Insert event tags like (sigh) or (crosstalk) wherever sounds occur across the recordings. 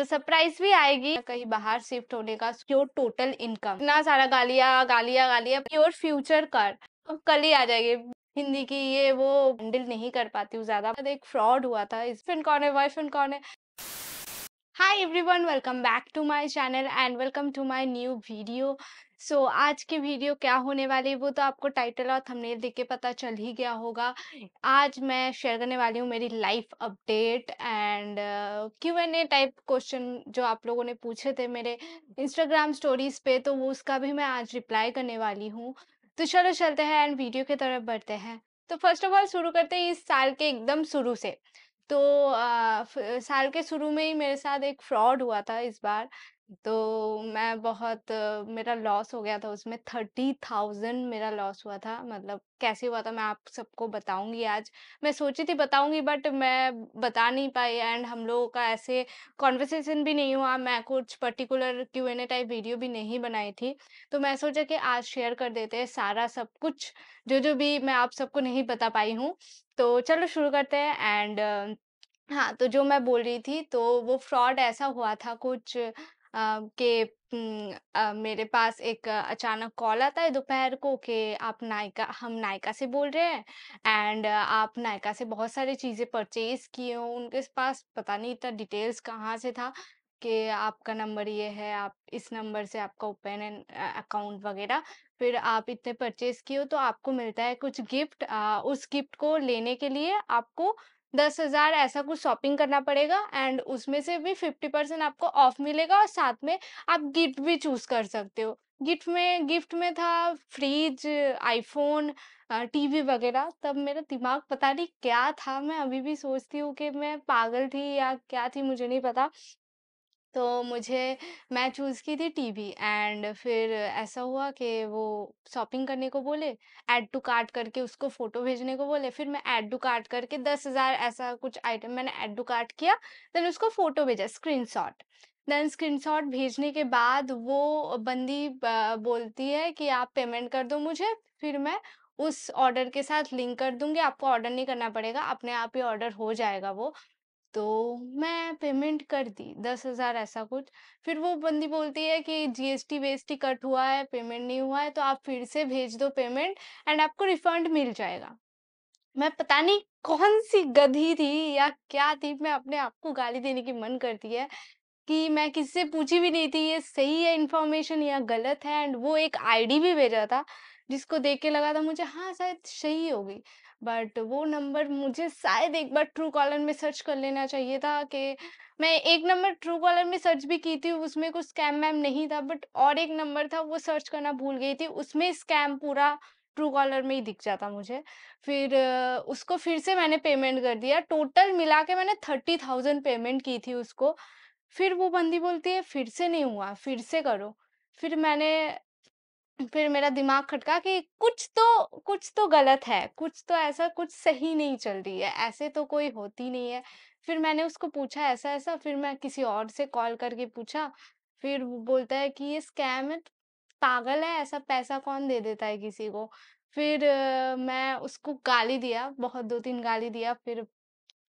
तो सरप्राइज भी आएगी कहीं बाहर शिफ्ट होने का योर टोटल इनकम इतना सारा गालिया गालिया गालिया योर फ्यूचर कर कल ही आ जाएगी हिंदी की ये वो हैंडल नहीं कर पाती हूँ ज्यादा एक फ्रॉड हुआ था इस फ्रेंड कौन है बॉयफ्रेंड कौन है everyone welcome back to my channel and welcome to my new video so so, आज की वीडियो क्या होने वाली है वो तो आपको टाइटल और थंबनेल देख के पता चल ही गया होगा आज मैं शेयर करने वाली हूँ मेरी life update and Q and A type question जो आप लोगों ने पूछे थे मेरे इंस्टाग्राम स्टोरीज पे तो वो उसका भी मैं आज रिप्लाई करने वाली हूँ तो चलो चलते हैं एंड वीडियो की तरफ बढ़ते हैं तो फर्स्ट ऑफ ऑल शुरू करते हैं इस साल के एकदम शुरू से तो आ, साल के शुरू में ही मेरे साथ एक फ्रॉड हुआ था इस बार तो मैं बहुत मेरा लॉस हो गया था उसमें थर्टी थाउजेंड मेरा लॉस हुआ था मतलब कैसे हुआ था मैं आप सबको बताऊंगी आज मैं सोची थी बताऊंगी बट मैं बता नहीं पाई एंड हम लोगों का ऐसे कॉन्वर्सेशन भी नहीं हुआ मैं कुछ particular Q and A type video भी नहीं बनाई थी तो मैं सोचा कि आज शेयर कर देते हैं सारा सब कुछ जो जो भी मैं आप सबको नहीं बता पाई हूँ तो चलो शुरू करते हैं एंड हाँ तो जो मैं बोल रही थी तो वो फ्रॉड ऐसा हुआ था कुछ कि मेरे पास एक अचानक कॉल आता है दोपहर को कि आप नायका हम नायका से बोल रहे हैं एंड आप नायका से बहुत सारी चीज़ें परचेज किए हो उनके पास पता नहीं इतना डिटेल्स कहाँ से था कि आपका नंबर ये है आप इस नंबर से आपका ओपन एंड अकाउंट वगैरह फिर आप इतने परचेज किए हो तो आपको मिलता है कुछ गिफ्ट उस गिफ्ट को लेने के लिए आपको दस हजार ऐसा कुछ शॉपिंग करना पड़ेगा एंड उसमें से भी फिफ्टी परसेंट आपको ऑफ मिलेगा और साथ में आप गिफ्ट भी चूज कर सकते हो गिफ्ट में गिफ्ट में था फ्रिज आईफोन टीवी वगैरह तब मेरा दिमाग पता नहीं क्या था मैं अभी भी सोचती हूँ कि मैं पागल थी या क्या थी मुझे नहीं पता तो मुझे मैं चूज़ की थी टीवी एंड फिर ऐसा हुआ कि वो शॉपिंग करने को बोले ऐड टू कार्ट करके उसको फ़ोटो भेजने को बोले फिर मैं ऐड टू कार्ट करके दस हज़ार ऐसा कुछ आइटम मैंने ऐड टू कार्ट किया देन उसको फ़ोटो भेजा स्क्रीनशॉट देन स्क्रीनशॉट भेजने के बाद वो बंदी बोलती है कि आप पेमेंट कर दो मुझे फिर मैं उस ऑर्डर के साथ लिंक कर दूंगी आपको ऑर्डर नहीं करना पड़ेगा अपने आप ही ऑर्डर हो जाएगा वो तो मैं पेमेंट कर दी दस हजार ऐसा कुछ फिर वो बंदी बोलती है कि जीएसटी वीएसटी कट हुआ है पेमेंट नहीं हुआ है तो आप फिर से भेज दो पेमेंट एंड आपको रिफंड मिल जाएगा मैं पता नहीं कौन सी गधी थी या क्या थी मैं अपने आप को गाली देने की मन करती है कि मैं किससे पूछी भी नहीं थी ये सही है इन्फॉर्मेशन या गलत है एंड वो एक आईडी भी भेजा था जिसको देख के लगा था मुझे हाँ शायद सही होगी बट वो नंबर मुझे शायद एक बार ट्रू कॉलर में सर्च कर लेना चाहिए था कि मैं एक नंबर ट्रू कॉलर में सर्च भी की थी उसमें कुछ स्कैम मैम नहीं था बट और एक नंबर था वो सर्च करना भूल गई थी उसमें स्कैम पूरा ट्रू कॉलर में ही दिख जाता मुझे फिर उसको फिर से मैंने पेमेंट कर दिया टोटल मिला के मैंने थर्टी थाउजेंड पेमेंट की थी उसको फिर वो बंदी बोलती है फिर से नहीं हुआ फिर से करो फिर मैंने फिर मेरा दिमाग खटका कि कुछ तो कुछ तो गलत है कुछ तो ऐसा कुछ सही नहीं चल रही है ऐसे तो कोई होती नहीं है फिर मैंने उसको पूछा ऐसा ऐसा फिर मैं किसी और से कॉल करके पूछा फिर वो बोलता है कि ये स्कैम है पागल है ऐसा पैसा कौन दे देता है किसी को फिर मैं उसको गाली दिया बहुत दो तीन गाली दिया फिर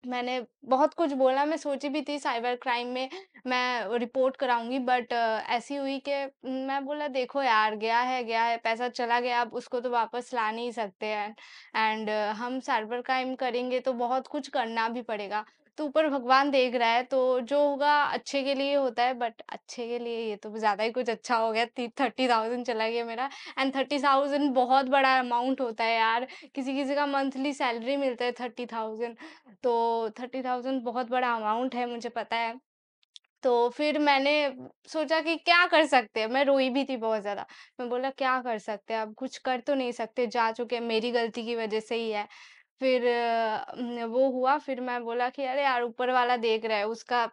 मैंने बहुत कुछ बोला मैं सोची भी थी साइबर क्राइम में मैं रिपोर्ट कराऊंगी बट ऐसी हुई कि मैं बोला देखो यार गया है गया है पैसा चला गया अब उसको तो वापस ला नहीं सकते हैं एंड हम साइबर क्राइम करेंगे तो बहुत कुछ करना भी पड़ेगा तो ऊपर भगवान देख रहा है तो जो होगा अच्छे के लिए होता है बट अच्छे के लिए ये तो ज़्यादा ही कुछ अच्छा हो गया थर्टी थाउजेंड चला गया मेरा एंड थर्टी थाउजेंड बहुत बड़ा अमाउंट होता है यार किसी किसी का मंथली सैलरी मिलता है थर्टी थाउजेंड तो थर्टी थाउजेंड बहुत बड़ा अमाउंट है मुझे पता है तो फिर मैंने सोचा कि क्या कर सकते हैं मैं रोई भी थी बहुत ज़्यादा मैं बोला क्या कर सकते हैं अब कुछ कर तो नहीं सकते जा चुके मेरी गलती की वजह से ही है फिर वो हुआ फिर मैं बोला कि अरे यार ऊपर वाला देख रहा है उसका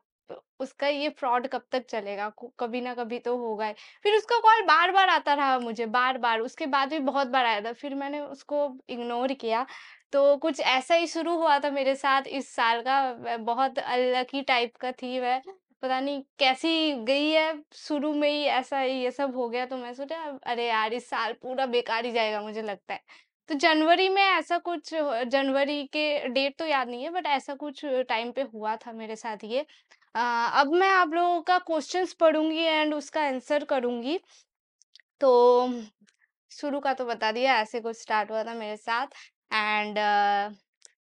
उसका ये फ्रॉड कब तक चलेगा कभी ना कभी तो होगा फिर उसका कॉल बार बार आता रहा मुझे बार बार उसके बाद भी बहुत बार आया था फिर मैंने उसको इग्नोर किया तो कुछ ऐसा ही शुरू हुआ था मेरे साथ इस साल का बहुत अलकी टाइप का थी वह पता नहीं कैसी गई है शुरू में ही ऐसा ये सब हो गया तो मैं सोचा अरे यार इस साल पूरा बेकार ही जाएगा मुझे लगता है तो जनवरी में ऐसा कुछ जनवरी के डेट तो याद नहीं है बट ऐसा कुछ टाइम पे हुआ था मेरे साथ ये आ, अब मैं आप लोगों का क्वेश्चंस पढ़ूंगी एंड उसका आंसर करूंगी तो शुरू का तो बता दिया ऐसे कुछ स्टार्ट हुआ था मेरे साथ एंड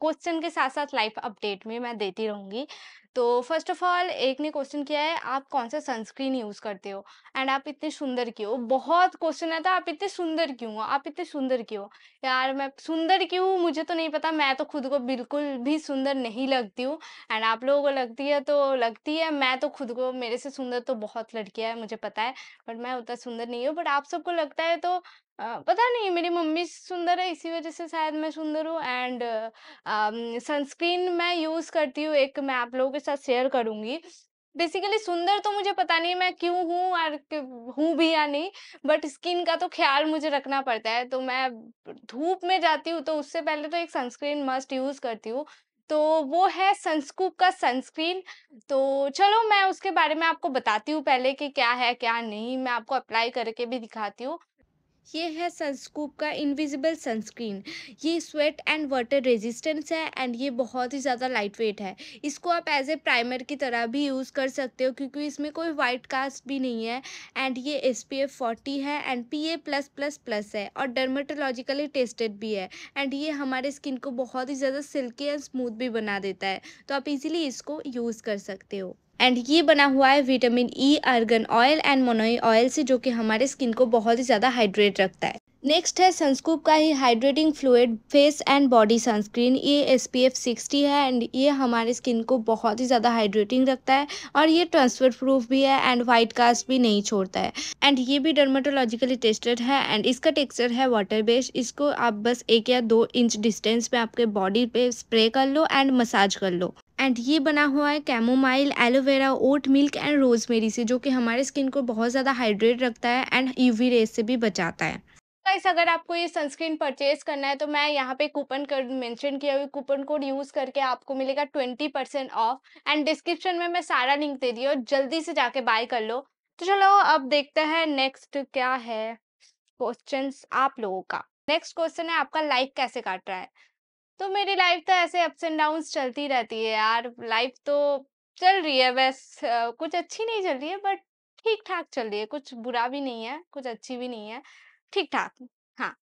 क्वेश्चन के साथ साथ लाइफ अपडेट भी मैं देती रहूंगी तो फर्स्ट ऑफ ऑल एक ने क्वेश्चन किया है आप कौन सा सनस्क्रीन यूज करते हो एंड आप इतने सुंदर क्यों बहुत क्वेश्चन आता है तो आप इतने सुंदर क्यों हो आप इतने सुंदर क्यों यार मैं सुंदर क्यों मुझे तो नहीं पता मैं तो खुद को बिल्कुल भी सुंदर नहीं लगती हूँ एंड आप लोगों को लगती है तो लगती है मैं तो खुद को मेरे से सुंदर तो बहुत लड़कियाँ है मुझे पता है बट मैं उतना सुंदर नहीं हूँ बट आप सबको लगता है तो पता नहीं मेरी मम्मी सुंदर है इसी वजह से शायद मैं सुंदर हूँ एंड सनस्क्रीन मैं यूज़ करती हूँ एक मैं आप लोगों के आपके साथ शेयर करूंगी बेसिकली सुंदर तो मुझे पता नहीं मैं क्यों हूँ और हूँ भी या नहीं बट स्किन का तो ख्याल मुझे रखना पड़ता है तो मैं धूप में जाती हूँ तो उससे पहले तो एक सनस्क्रीन मस्ट यूज करती हूँ तो वो है सनस्कूप का सनस्क्रीन तो चलो मैं उसके बारे में आपको बताती हूँ पहले कि क्या है क्या नहीं मैं आपको अप्लाई करके भी दिखाती हूँ ये है सनस्कूप का इनविजिबल सनस्क्रीन ये स्वेट एंड वाटर रेजिस्टेंस है एंड ये बहुत ही ज़्यादा लाइट वेट है इसको आप एज ए प्राइमर की तरह भी यूज़ कर सकते हो क्योंकि इसमें कोई वाइट कास्ट भी नहीं है एंड ये एस पी एफ फोर्टी है and P A plus plus plus है और डर्माटोलॉजिकली टेस्टेड भी है एंड ये हमारे स्किन को बहुत ही ज़्यादा सिल्की एंड स्मूथ भी बना देता है तो आप इजीली इसको यूज़ कर सकते हो एंड ये बना हुआ है vitamin E argan argan oil and monoi oil से जो कि हमारे स्किन को बहुत ही ज़्यादा हाइड्रेट रखता है नेक्स्ट है सनस्कूप का ही hydrating fluid face and body sunscreen ये एस पी एफ सिक्सटी है एंड ये हमारे स्किन को बहुत ही ज़्यादा हाइड्रेटिंग रखता है और ये ट्रांसफर प्रूफ भी है एंड वाइट कास्ट भी नहीं छोड़ता है एंड ये भी डर्माटोलॉजिकली टेस्टेड है एंड इसका टेक्सचर है वाटर बेस्ड इसको आप बस एक या दो इंच डिस्टेंस पे आपके बॉडी पे स्प्रे कर लो एंड मसाज कर लो एंड ये बना हुआ है chamomile aloe vera oat milk and rosemary से जो कि हमारे स्किन को बहुत ज़्यादा हाइड्रेट रखता है एंड यूवी रेस से भी बचाता है गाइस अगर आपको ये सनस्क्रीन परचेज करना है तो मैं यहाँ पे कूपन कोड मेंशन किया हुआ कूपन कोड यूज करके आपको मिलेगा twenty percent off and description में मैं सारा लिंक दे दी और जल्दी से जाके बाय कर लो तो चलो अब देखते हैं नेक्स्ट क्या है क्वेश्चन आप लोगों का नेक्स्ट क्वेश्चन है आपका लाइफ कैसे काट रहा है तो मेरी लाइफ तो ऐसे अप्स एंड डाउन चलती रहती है यार लाइफ तो चल रही है बस कुछ अच्छी नहीं चल रही है बट ठीक ठाक चल रही है कुछ बुरा भी नहीं है कुछ अच्छी भी नहीं है ठीक ठाक हाँ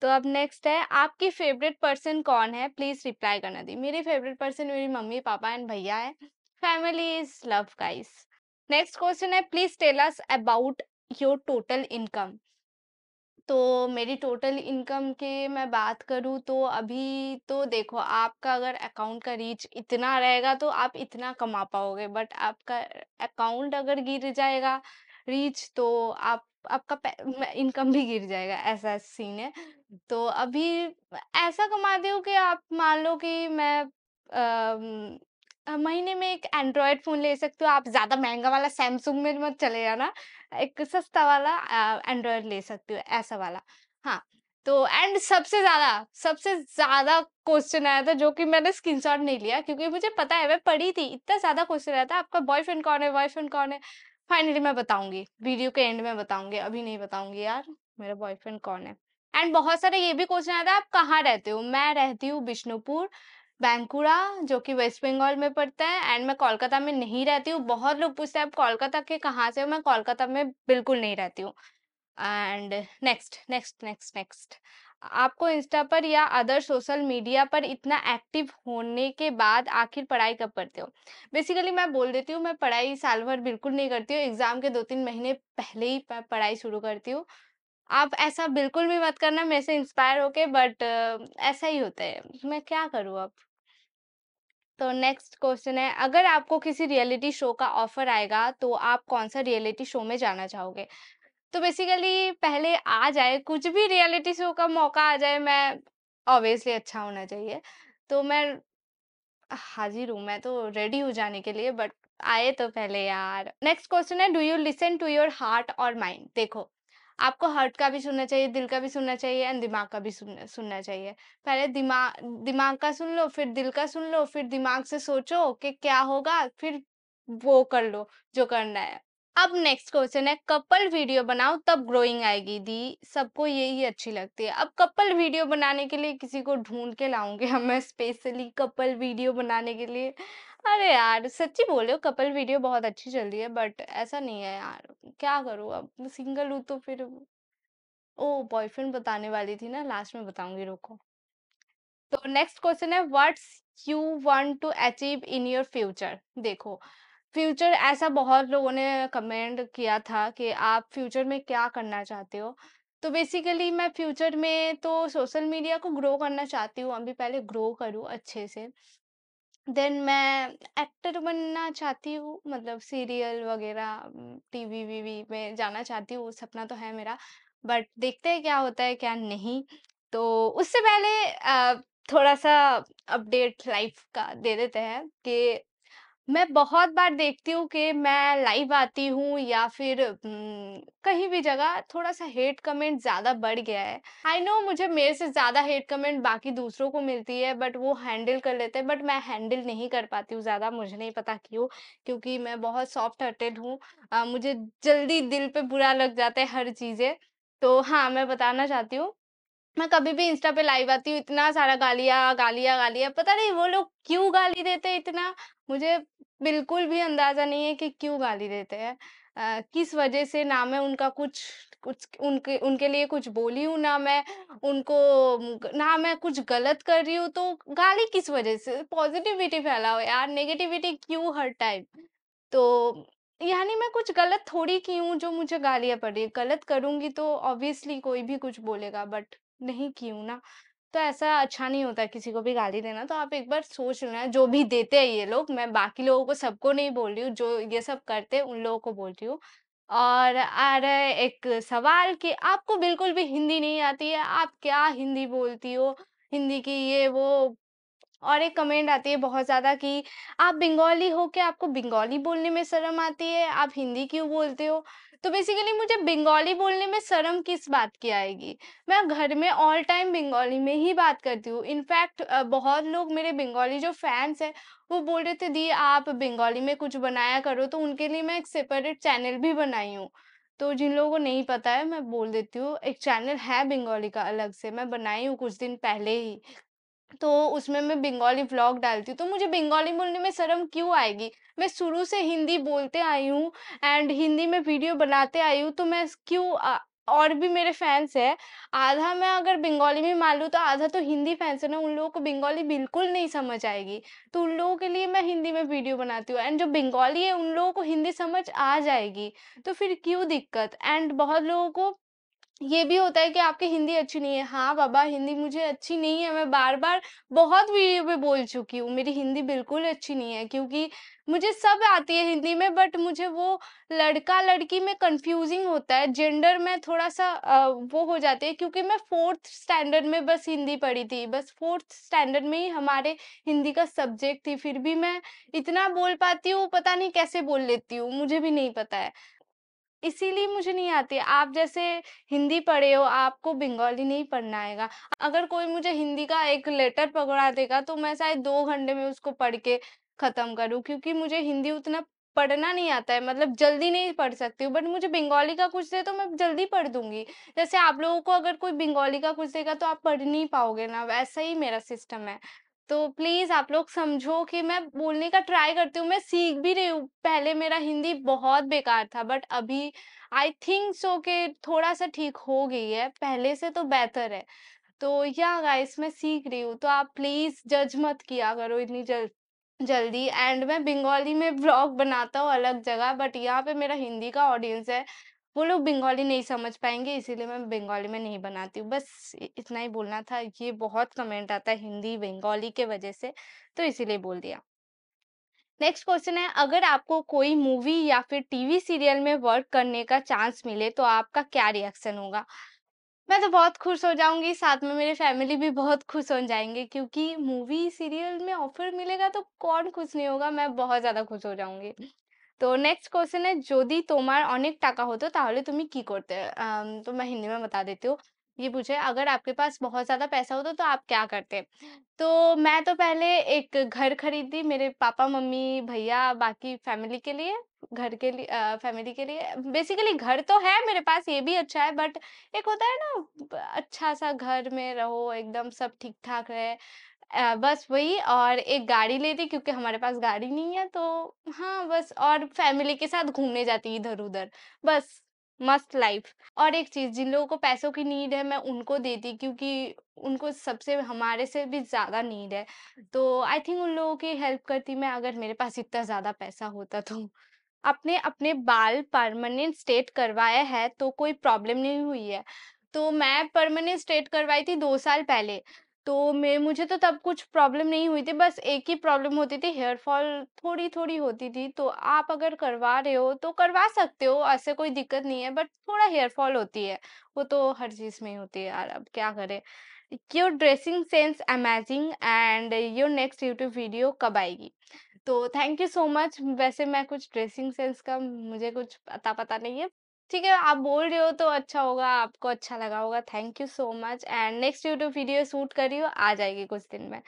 तो अब नेक्स्ट है आपकी फेवरेट पर्सन कौन है प्लीज रिप्लाई करना दी मेरी फेवरेट पर्सन मेरी मम्मी पापा एंड भैया है family is love guys next question है please tell us about your total income तो मेरी टोटल इनकम के मैं बात करूँ तो अभी तो देखो आपका अगर अकाउंट का रीच इतना रहेगा तो आप इतना कमा पाओगे बट आपका अकाउंट अगर गिर जाएगा रीच तो आप आपका इनकम भी गिर जाएगा ऐसा सीन है तो अभी ऐसा कमाते हो कि आप मान लो कि मैं आ, महीने में एक एंड्रॉयड फोन ले सकते हो आप ज्यादा महंगा वाला सैमसंग में मत चले जाना एक सस्ता वाला एंड्रॉयड ले सकते हो ऐसा वाला हाँ तो एंड सबसे ज्यादा सबसे ज्यादा क्वेश्चन आया था जो कि मैंने स्क्रीनशॉट नहीं लिया क्योंकि मुझे पता है मैं पढ़ी थी इतना ज्यादा क्वेश्चन आया था आपका बॉयफ्रेंड कौन है बॉयफ्रेंड कौन है फाइनली मैं बताऊंगी वीडियो के एंड में बताऊंगी अभी नहीं बताऊंगी यार मेरा बॉयफ्रेंड कौन है एंड बहुत सारे ये भी क्वेश्चन आता है आप कहाँ रहते हो मैं रहती हूँ बिष्णुपुर बैंकुड़ा जो कि वेस्ट बंगाल में पड़ता है एंड मैं कोलकाता में नहीं रहती हूँ बहुत लोग पूछते हैं आप कोलकाता के कहाँ से हो मैं कोलकाता में बिल्कुल नहीं रहती हूँ and next next next next आपको इंस्टा पर या अदर सोशल मीडिया पर इतना एक्टिव होने के बाद आखिर पढ़ाई कब करते हो बेसिकली मैं बोल देती हूँ मैं पढ़ाई साल भर बिल्कुल नहीं करती हूँ एग्जाम के दो तीन महीने पहले ही पढ़ाई शुरू करती हूँ आप ऐसा बिल्कुल भी मत करना मेरे से इंस्पायर होके बट ऐसा ही होता है मैं क्या करूँ अब तो नेक्स्ट क्वेश्चन है अगर आपको किसी रियलिटी शो का ऑफर आएगा तो आप कौन सा रियलिटी शो में जाना चाहोगे तो बेसिकली पहले आ जाए कुछ भी रियलिटी शो का मौका आ जाए मैं ऑब्वियसली अच्छा होना चाहिए तो मैं हाजिर हूँ मैं तो रेडी हो जाने के लिए बट आए तो पहले यार नेक्स्ट क्वेश्चन है do you listen to your heart और माइंड देखो आपको हार्ट का भी सुनना चाहिए दिल का भी सुनना चाहिए एंड दिमाग का भी सुनना सुनना चाहिए पहले दिमाग दिमाग का सुन लो फिर दिल का सुन लो फिर दिमाग से सोचो कि क्या होगा फिर वो कर लो जो करना है अब नेक्स्ट क्वेश्चन है कपल वीडियो बनाओ तब ग्रोइंग आएगी दी सबको यही अच्छी लगती है अब कपल वीडियो बनाने के लिए किसी को ढूंढ के लाऊंगी मैं स्पेशली कपल वीडियो बनाने के लिए अरे यार सच्ची रहे हो कपल वीडियो बहुत अच्छी चल रही है बट ऐसा नहीं है यार क्या करूँ अब सिंगल हूँ तो फिर ओ बॉयफ्रेंड बताने वाली थी ना लास्ट में बताऊंगी रुको तो नेक्स्ट क्वेश्चन है what's you want to achieve in your future देखो फ्यूचर ऐसा बहुत लोगों ने कमेंट किया था कि आप फ्यूचर में क्या करना चाहते हो तो बेसिकली मैं फ्यूचर में तो सोशल मीडिया को ग्रो करना चाहती हूँ अभी पहले ग्रो करूँ अच्छे से देन मैं एक्टर बनना चाहती हूँ मतलब सीरियल वगैरह टीवी वीवी में जाना चाहती हूँ सपना तो है मेरा बट देखते हैं क्या होता है क्या नहीं तो उससे पहले थोड़ा सा अपडेट लाइफ का दे देते हैं कि मैं बहुत बार देखती हूँ कि मैं लाइव आती हूँ या फिर कहीं भी जगह थोड़ा सा हेट कमेंट ज्यादा बढ़ गया है आई नो मुझे मेरे से ज्यादा हेट कमेंट बाकी दूसरों को मिलती है बट वो हैंडल कर लेते हैं बट मैं हैंडल नहीं कर पाती हूँ ज्यादा मुझे नहीं पता क्यों क्योंकि मैं बहुत सॉफ्ट हार्टेड हूँ मुझे जल्दी दिल पे बुरा लग जाता है हर चीजें तो हाँ मैं बताना चाहती हूँ मैं कभी भी इंस्टा पे लाइव आती हूँ इतना सारा गालिया गालिया गालिया पता नहीं वो लोग क्यों गाली देते हैं इतना? मुझे बिल्कुल भी अंदाज़ा नहीं है कि क्यों गाली देते हैं? किस वजह से ना मैं उनका कुछ कुछ उनके उनके लिए कुछ बोली हूँ, ना मैं उनको ना मैं कुछ गलत कर रही हूँ, तो गाली किस वजह से? पॉज़िटिविटी फैलाओ यार, नेगेटिविटी क्यों हर टाइम? तो यानी मैं कुछ गलत थोड़ी की हूँ जो मुझे गालियाँ पड़ रही है गलत करूँगी तो ऑब्वियसली कोई भी कुछ बोलेगा बट नहीं क्यों ना तो ऐसा अच्छा नहीं होता किसी को भी गाली देना तो आप एक बार सोच लेना जो भी देते हैं ये लोग मैं बाकी लोगों को सबको नहीं बोल रही हूँ जो ये सब करते हैं उन लोगों को बोल रही हूँ और आ रहा है एक सवाल कि आपको बिल्कुल भी हिंदी नहीं आती है आप क्या हिंदी बोलती हो हिंदी की ये वो और एक कमेंट आती है बहुत ज़्यादा कि आप बंगाली हो क्या आपको बंगाली बोलने में शर्म आती है आप हिंदी क्यों बोलते हो तो बेसिकली मुझे बंगाली बोलने में शर्म किस बात की आएगी मैं घर में ऑल टाइम बंगाली में ही बात करती हूँ इनफैक्ट बहुत लोग मेरे बंगाली जो फैंस हैं वो बोल रहे थे दी आप बंगाली में कुछ बनाया करो तो उनके लिए मैं एक सेपरेट चैनल भी बनाई हूँ तो जिन लोगों को नहीं पता है मैं बोल देती हूँ एक चैनल है बंगाली का अलग से मैं बनाई हूँ कुछ दिन पहले ही तो उसमें मैं बंगाली ब्लॉग डालती हूँ तो मुझे बंगाली बोलने में शर्म क्यों आएगी मैं शुरू से हिंदी बोलते आई हूँ एंड हिंदी में वीडियो बनाते आई हूँ तो मैं क्यों और भी मेरे फैंस हैं आधा मैं अगर बंगाली में मान लूँ तो आधा तो हिंदी फैंस है ना उन लोगों को बंगाली बिल्कुल नहीं समझ आएगी तो उन लोगों के लिए मैं हिंदी में वीडियो बनाती हूँ एंड जो बंगाली है उन लोगों को हिंदी समझ आ जाएगी तो फिर क्यों दिक्कत एंड बहुत लोगों को ये भी होता है कि आपकी हिंदी अच्छी नहीं है हाँ बाबा हिंदी मुझे अच्छी नहीं है मैं बार बार बहुत वीडियो पे बोल चुकी हूँ मेरी हिंदी बिल्कुल अच्छी नहीं है क्योंकि मुझे सब आती है हिंदी में बट मुझे वो लड़का लड़की में कंफ्यूजिंग होता है जेंडर में थोड़ा सा वो हो जाती है क्योंकि मैं फोर्थ स्टैंडर्ड में बस हिंदी पढ़ी थी बस फोर्थ स्टैंडर्ड में ही हमारे हिंदी का सब्जेक्ट थी फिर भी मैं इतना बोल पाती हूँ पता नहीं कैसे बोल लेती हूँ मुझे भी नहीं पता है इसीलिए मुझे नहीं आती आप जैसे हिंदी पढ़े हो आपको बंगाली नहीं पढ़ना आएगा अगर कोई मुझे हिंदी का एक लेटर पकड़ा देगा तो मैं शायद दो घंटे में उसको पढ़ के ख़त्म करूँ क्योंकि मुझे हिंदी उतना पढ़ना नहीं आता है मतलब जल्दी नहीं पढ़ सकती हूँ बट मुझे बंगाली का कुछ दे तो मैं जल्दी पढ़ दूंगी जैसे आप लोगों को अगर कोई बंगाली का कुछ देगा तो आप पढ़ नहीं पाओगे ना वैसा ही मेरा सिस्टम है तो प्लीज आप लोग समझो कि मैं बोलने का ट्राई करती हूँ मैं सीख भी रही हूँ पहले मेरा हिंदी बहुत बेकार था बट अभी आई थिंक सो के थोड़ा सा ठीक हो गई है पहले से तो बेहतर है तो या गाइस मैं सीख रही हूँ तो आप प्लीज जज मत किया करो इतनी जल्द जल्दी एंड मैं बंगाली में ब्लॉग बनाता हूँ अलग जगह बट यहाँ पे मेरा हिंदी का ऑडियंस है वो लोग बंगाली नहीं समझ पाएंगे इसीलिए मैं बंगाली में नहीं बनाती हूँ बस इतना ही बोलना था ये बहुत कमेंट आता है हिंदी बंगाली के वजह से तो इसीलिए बोल दिया नेक्स्ट क्वेश्चन है अगर आपको कोई मूवी या फिर टीवी सीरियल में वर्क करने का चांस मिले तो आपका क्या रिएक्शन होगा मैं तो बहुत खुश हो जाऊंगी साथ में मेरे फैमिली भी बहुत खुश हो जाएंगे क्योंकि मूवी सीरियल में ऑफर मिलेगा तो कौन खुश नहीं होगा मैं बहुत ज़्यादा खुश हो जाऊंगी तो नेक्स्ट क्वेश्चन है यदि तुम्हार अनेक टाका होते তাহলে তুমি কি तो मैं हिंदी में बता देती हूँ ये पूछे अगर आपके पास बहुत ज्यादा पैसा होता तो आप क्या करते तो मैं तो पहले एक घर खरीद दी मेरे पापा मम्मी भैया बाकी फैमिली के लिए घर के लिए फैमिली के लिए बेसिकली घर तो है मेरे पास ये भी अच्छा है बट एक होता है ना अच्छा सा घर में रहो एकदम सब ठीक ठाक रहे बस वही और एक गाड़ी लेती क्योंकि हमारे पास गाड़ी नहीं है तो हाँ, बस और फैमिली के साथ घूमने जाती इधर-उधर, बस मस्त लाइफ। और एक चीज़ जिन लोगों को पैसों की नीड है मैं उनको देती क्योंकि उनको सबसे हमारे से भी ज़्यादा नीड है, तो आई थिंक उन लोगों की हेल्प करती मैं अगर मेरे पास इतना ज़्यादा पैसा होता तो। अपने अपने बाल परमानेंट स्टेट करवाया है तो कोई प्रॉब्लम नहीं हुई है, तो मैं परमानेंट स्ट्रेट करवाई थी दो साल पहले। तो मैं मुझे तो तब कुछ प्रॉब्लम नहीं हुई थी बस एक ही प्रॉब्लम होती थी हेयर फॉल थोड़ी थोड़ी होती थी तो आप अगर करवा रहे हो तो करवा सकते हो ऐसे कोई दिक्कत नहीं है बट थोड़ा हेयर फॉल होती है वो तो हर चीज़ में ही होती है यार अब क्या करें your dressing sense amazing and your next YouTube video कब आएगी तो थैंक यू सो मच वैसे मैं कुछ ड्रेसिंग सेंस का मुझे कुछ पता पता नहीं है ठीक है आप बोल रहे हो तो अच्छा होगा आपको अच्छा लगा होगा thank you so much and next YouTube video shoot करी हो आ जाएगी कुछ दिन में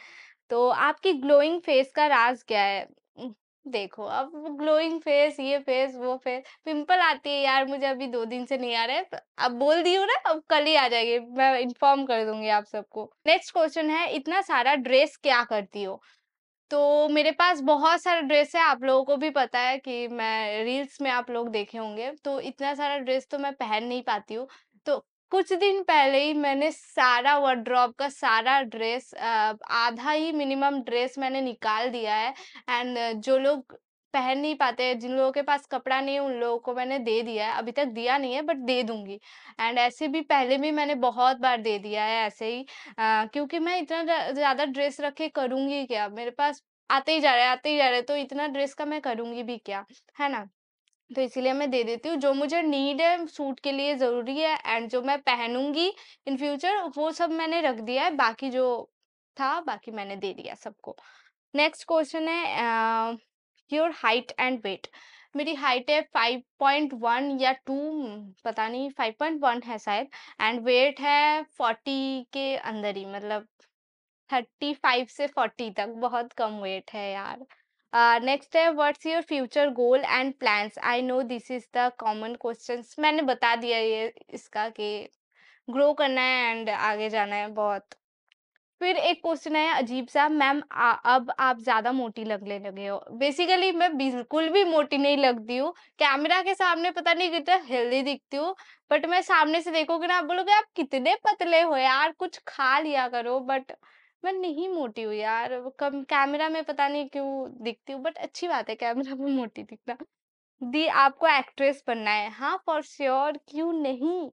तो आपकी ग्लोइंग फेस का राज क्या है देखो अब ग्लोइंग फेस ये फेस वो फेस पिंपल आती है यार मुझे अभी दो दिन से नहीं आ रहा है तो अब बोल दी हूँ ना अब कल ही आ जाएगी मैं इन्फॉर्म कर दूंगी आप सबको नेक्स्ट क्वेश्चन है इतना सारा ड्रेस क्या करती हो तो मेरे पास बहुत सारा ड्रेस है आप लोगों को भी पता है कि मैं रील्स में आप लोग देखे होंगे तो इतना सारा ड्रेस तो मैं पहन नहीं पाती हूँ तो कुछ दिन पहले ही मैंने सारा वर्ड्रॉप का सारा ड्रेस आधा ही मिनिमम ड्रेस मैंने निकाल दिया है एंड जो लोग पहन नहीं पाते हैं जिन लोगों के पास कपड़ा नहीं है उन लोगों को मैंने दे दिया है अभी तक दिया नहीं है बट दे दूंगी एंड ऐसे भी पहले भी मैंने बहुत बार दे दिया है ऐसे ही आ, क्योंकि मैं इतना ज़्यादा ड्रेस रखे करूंगी क्या मेरे पास आते ही जा रहे आते ही जा रहे तो इतना ड्रेस का मैं करूंगी भी क्या है ना तो इसीलिए मैं दे देती हूँ जो मुझे नीड है सूट के लिए ज़रूरी है एंड जो मैं पहनूंगी इन फ्यूचर वो सब मैंने रख दिया है बाकी जो था बाकी मैंने दे दिया सबको नेक्स्ट क्वेश्चन है योर हाइट एंड वेट मेरी हाइट है फाइव पॉइंट वन या टू पता नहीं फाइव पॉइंट वन है शायद एंड वेट है फोर्टी के अंदर ही मतलब थर्टी फाइव से फोर्टी तक बहुत कम वेट है यार नेक्स्ट है what's your future goal and plans I know this is the common question मैंने बता दिया ये इसका कि ग्रो करना है एंड आगे जाना है बहुत फिर एक क्वेश्चन है अजीब सा मैम अब आप ज्यादा मोटी लगने लगे हो बेसिकली मैं बिल्कुल भी मोटी नहीं लगती हूँ कैमरा के सामने पता नहीं कितना हेल्दी दिखती हूँ बट मैं सामने से देखोगे ना आप बोलोगे आप कितने पतले हो यार कुछ खा लिया करो बट मैं नहीं मोटी हूँ यार कम कैमरा में पता नहीं क्यों दिखती हूँ बट अच्छी बात है कैमरा में मोटी दिखना दी आपको एक्ट्रेस बनना है हाँ फॉर श्योर क्यों नहीं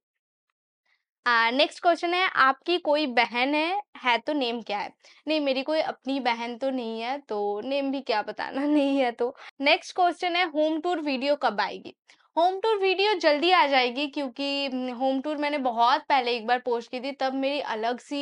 नेक्स्ट क्वेश्चन है आपकी कोई बहन है है तो नेम क्या है नहीं मेरी कोई अपनी बहन तो नहीं है तो नेम भी क्या बताना (laughs) नहीं है तो नेक्स्ट क्वेश्चन है होम टूर वीडियो कब आएगी होम टूर वीडियो जल्दी आ जाएगी क्योंकि होम हम्म, टूर मैंने बहुत पहले एक बार पोस्ट की थी तब मेरी अलग सी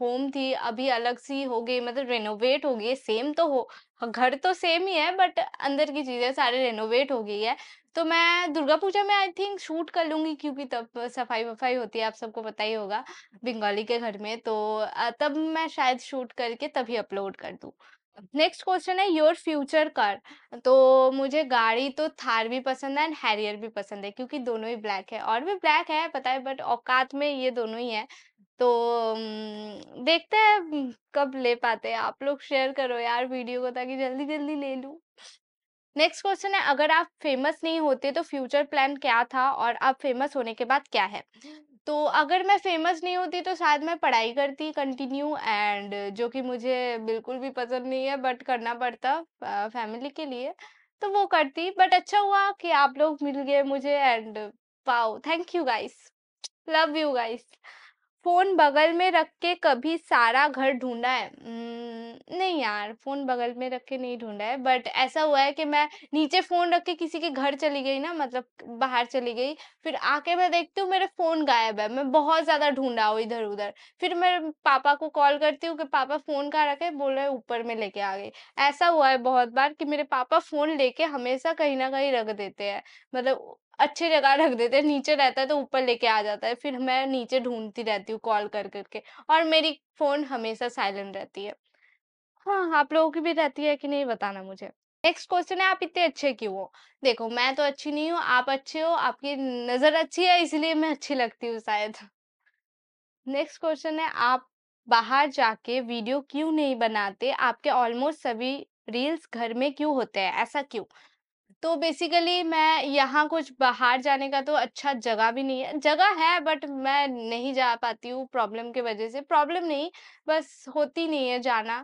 होम थी अभी अलग सी हो गई मतलब रेनोवेट हो गई सेम तो हो हाँ, घर तो सेम ही है बट अंदर की चीज़ें सारे रेनोवेट हो गई है तो मैं दुर्गा पूजा में आई थिंक शूट कर लूँगी क्योंकि तब सफाई वफाई होती है आप सबको पता ही होगा बंगाली के घर में तो तब मैं शायद शूट करके तभी अपलोड कर दूँ नेक्स्ट क्वेश्चन है योर फ्यूचर कार तो मुझे गाड़ी तो थार भी पसंद है एंड हैरियर भी पसंद है क्योंकि दोनों ही ब्लैक है और भी ब्लैक है पता है बट औकात में ये दोनों ही है तो देखते हैं कब ले पाते हैं आप लोग शेयर करो यार वीडियो को ताकि जल्दी जल्दी ले लूँ नेक्स्ट क्वेश्चन है अगर आप फेमस नहीं होते तो फ्यूचर प्लान क्या था और आप फेमस होने के बाद क्या है तो अगर मैं फेमस नहीं होती तो शायद मैं पढ़ाई करती कंटिन्यू एंड जो कि मुझे बिल्कुल भी पसंद नहीं है बट करना पड़ता फैमिली के लिए तो वो करती बट अच्छा हुआ कि आप लोग मिल गए मुझे एंड पाओ thank you guys love you guys phone बगल में रख के कभी सारा घर ढूंढा है नहीं यार फोन बगल में रख के नहीं ढूंढा है बट ऐसा हुआ है कि मैं नीचे फोन रख के किसी के घर चली गई ना मतलब बाहर चली गई फिर आके मैं देखती हूँ मेरा फोन गायब है मैं बहुत ज्यादा ढूंढा हूँ इधर उधर फिर मैं पापा को कॉल करती हूँ कि पापा फोन कहाँ रखे बोल रहे ऊपर में लेके आ गई ऐसा हुआ है बहुत बार कि मेरे पापा फोन लेके हमेशा कहीं ना कहीं रख देते हैं मतलब अच्छे जगह रख देते हैं नीचे रहता है तो ऊपर लेके आ जाता है फिर मैं नीचे ढूंढती रहती हूँ कॉल कर करके और मेरी फोन हमेशा साइलेंट रहती है हाँ आप लोगों की भी रहती है कि नहीं बताना मुझे नेक्स्ट क्वेश्चन है आप इतने अच्छे क्यों हो देखो मैं तो अच्छी नहीं हूँ आप अच्छे हो आपकी नजर अच्छी है इसलिए मैं अच्छी लगती हूँ शायद नेक्स्ट क्वेश्चन है आप बाहर जाके वीडियो क्यों नहीं बनाते आपके ऑलमोस्ट सभी रील्स घर में क्यों होते हैं ऐसा क्यों तो बेसिकली मैं यहाँ कुछ बाहर जाने का तो अच्छा जगह भी नहीं है जगह है बट मैं नहीं जा पाती हूँ प्रॉब्लम के वजह से प्रॉब्लम नहीं बस होती नहीं है जाना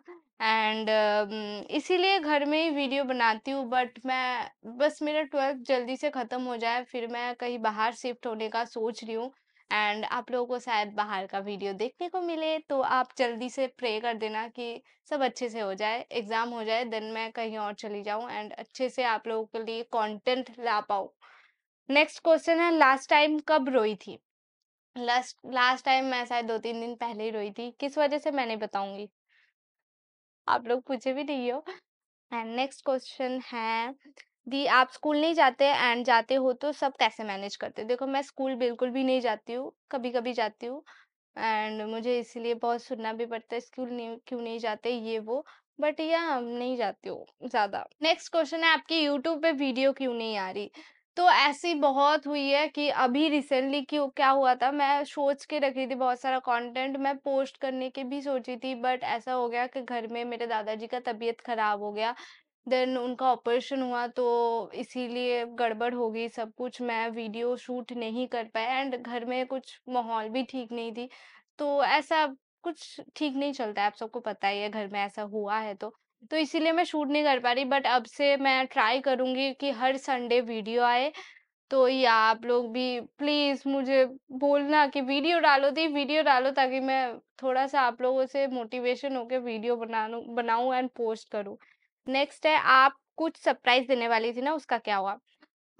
एंड uh, इसीलिए घर में ही वीडियो बनाती हूँ बट मैं बस मेरा ट्वेल्थ जल्दी से ख़त्म हो जाए फिर मैं कहीं बाहर शिफ्ट होने का सोच रही हूँ एंड आप लोगों को शायद बाहर का वीडियो देखने को मिले तो आप जल्दी से प्रे कर देना कि सब अच्छे से हो जाए एग्ज़ाम हो जाए देन मैं कहीं और चली जाऊँ एंड अच्छे से आप लोगों के लिए कॉन्टेंट ला पाऊँ नेक्स्ट क्वेश्चन है लास्ट टाइम कब रोई थी लास्ट लास्ट टाइम मैं शायद दो तीन दिन पहले ही रोई थी किस वजह से मैं नहीं बताऊंगी आप लोग पूछे भी नहीं हो एंड नेक्स्ट क्वेश्चन है दी आप स्कूल नहीं जाते एंड जाते हो तो सब कैसे मैनेज करते हो देखो मैं स्कूल बिल्कुल भी नहीं जाती हूँ कभी कभी जाती हूँ एंड मुझे इसीलिए बहुत सुनना भी पड़ता है स्कूल नहीं क्यों नहीं जाते ये वो बट या नहीं जाते हो ज्यादा नेक्स्ट क्वेश्चन है आपकी यूट्यूब पे वीडियो क्यों नहीं आ रही तो ऐसी बहुत हुई है कि अभी रिसेंटली क्यों क्या हुआ था मैं सोच के रख रही थी बहुत सारा कंटेंट मैं पोस्ट करने के भी सोची थी बट ऐसा हो गया कि घर में मेरे दादाजी का तबीयत खराब हो गया देन उनका ऑपरेशन हुआ तो इसीलिए गड़बड़ हो गई सब कुछ मैं वीडियो शूट नहीं कर पाया एंड घर में कुछ माहौल भी ठीक नहीं थी तो ऐसा कुछ ठीक नहीं चलता है आप सबको पता ही है घर में ऐसा हुआ है तो तो इसीलिए मैं शूट नहीं कर पा रही बट अब से मैं ट्राई करूंगी कि हर संडे वीडियो आए तो या आप लोग भी प्लीज मुझे बोलना कि वीडियो डालो दी वीडियो डालो ताकि मैं थोड़ा सा आप लोगों से मोटिवेशन होकर वीडियो बना बनाऊं एंड पोस्ट करूं नेक्स्ट है आप कुछ सरप्राइज देने वाली थी ना उसका क्या हुआ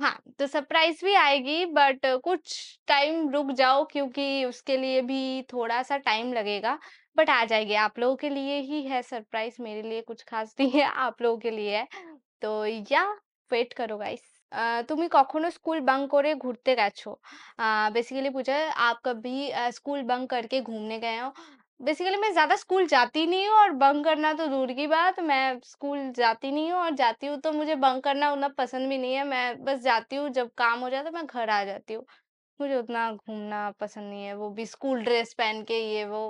हाँ तो सरप्राइज भी आएगी बट कुछ टाइम रुक जाओ क्योंकि उसके लिए भी थोड़ा सा टाइम लगेगा बट आ जाएगी आप लोगों के लिए ही है सरप्राइज मेरे लिए कुछ खास नहीं है आप लोगों के लिए है तो या वेट करो गाइस तुम्हें कखो स्कूल बंक कर घूरते গেছো बेसिकली पूछा आप कभी स्कूल बंक करके घूमने गए हो बेसिकली मैं ज़्यादा स्कूल जाती नहीं हूँ और बंक करना तो दूर की बात, मैं स्कूल जाती नहीं हूँ और जाती हूँ तो मुझे बंक करना उतना पसंद भी नहीं है। मैं बस जाती हूँ, जब काम हो जाता तो है मैं घर आ जाती हूँ। मुझे उतना घूमना पसंद नहीं है वो भी स्कूल ड्रेस पहन के ये वो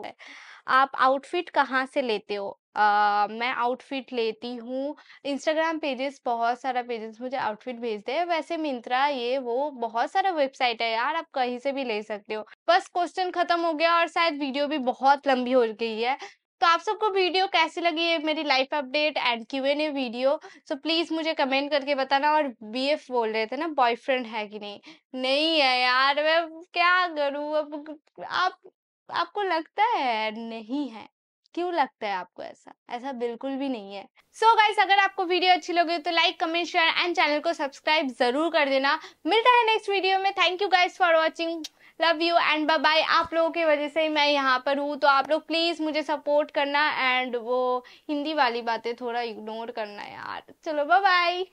आप आउटफिट कहाँ से लेते हो Uh, मैं आउटफिट लेती हूँ इंस्टाग्राम पेजेस बहुत सारा पेजेस मुझे आउटफिट भेजते हैं वैसे मिंत्रा ये वो बहुत सारा वेबसाइट है यार आप कहीं से भी ले सकते हो बस क्वेश्चन खत्म हो गया और शायद वीडियो भी बहुत लंबी हो गई है तो आप सबको वीडियो कैसी लगी है मेरी life update and Q and A video so please मुझे कमेंट करके बताना और बी एफ बोल रहे थे ना बॉयफ्रेंड है कि नहीं नहीं है यार मैं क्या करूँ अब आप आपको लगता है नहीं है क्यों लगता है आपको ऐसा ऐसा बिल्कुल भी नहीं है सो so गाइस अगर आपको वीडियो अच्छी लगी तो like comment share and channel को सब्सक्राइब जरूर कर देना मिलता है नेक्स्ट वीडियो में thank you guys for watching love you and bye bye आप लोगों की वजह से मैं यहाँ पर हूँ तो आप लोग प्लीज़ मुझे सपोर्ट करना एंड वो हिंदी वाली बातें थोड़ा इग्नोर करना यार चलो बाय बाय